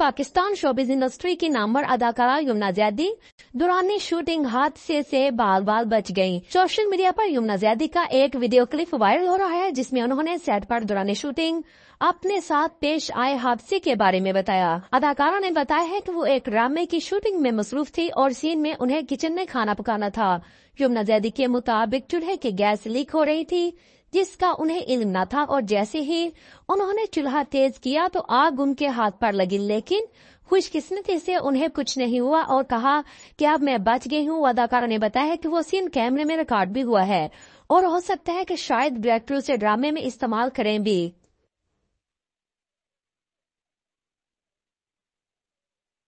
Pakistan showbiz industry की नामवर अदाकारा Yamuna Zaidi दुरानी shooting हादसे से बाल बाल बच गयी सोशल मीडिया पर यमुना जैदी का एक वीडियो क्लिप वायरल हो रहा है जिसमें उन्होंने सेट पर दुरानी शूटिंग अपने साथ पेश आए हादसे के बारे में बताया अदाकारा ने बताया है कि वो एक ड्रामे की शूटिंग में मसरूफ थी और सीन में उन्हें किचन में खाना पकाना था यमुना जैदी के मुताबिक चूल्हे की गैस लीक हो रही थी जिसका उन्हें इल्म न था और जैसे ही उन्होंने चूल्हा तेज किया तो आग उनके हाथ पर लगी लेकिन खुशकिस्मती से उन्हें कुछ नहीं हुआ और कहा कि अब मैं बच गई हूँ अदाकारा ने बताया कि वो सीन कैमरे में रिकॉर्ड भी हुआ है और हो सकता है कि शायद डायरेक्टर से ड्रामे में इस्तेमाल करें भी